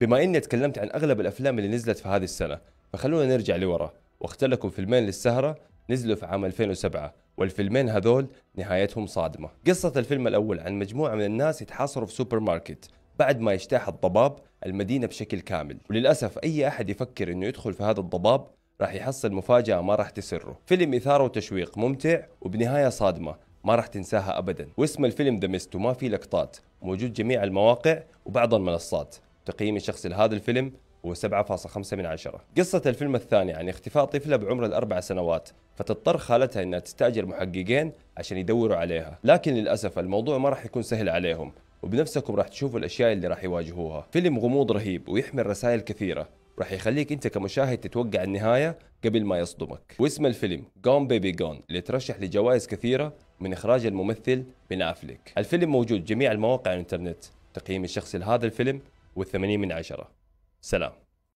بما اني تكلمت عن اغلب الافلام اللي نزلت في هذه السنه فخلونا نرجع لورا واختلكم لكم فيلمين للسهره نزلوا في عام 2007 والفيلمين هذول نهايتهم صادمه قصه الفيلم الاول عن مجموعه من الناس يتحاصروا في سوبر ماركت بعد ما يجتاح الضباب المدينه بشكل كامل وللاسف اي احد يفكر انه يدخل في هذا الضباب راح يحصل مفاجاه ما راح تسره فيلم اثاره وتشويق ممتع وبنهايه صادمه ما راح تنساها ابدا واسم الفيلم ذا ميست وما فيه لقطات موجود جميع المواقع وبعض المنصات تقييم الشخصي لهذا الفيلم هو 7.5 من عشرة قصة الفيلم الثاني عن يعني اختفاء طفلة بعمر الأربع سنوات فتضطر خالتها أنها تستأجر محققين عشان يدوروا عليها لكن للأسف الموضوع ما راح يكون سهل عليهم وبنفسكم راح تشوفوا الأشياء اللي راح يواجهوها فيلم غموض رهيب ويحمل رسائل كثيرة راح يخليك انت كمشاهد تتوقع النهاية قبل ما يصدمك واسم الفيلم Gone Baby Gone اللي ترشح لجوائز كثيرة من إخراج الممثل بن أفليك الفيلم موجود جميع المواقع الانترنت تقييم الشخصي لهذا الفيلم والثمانين من عشرة سلام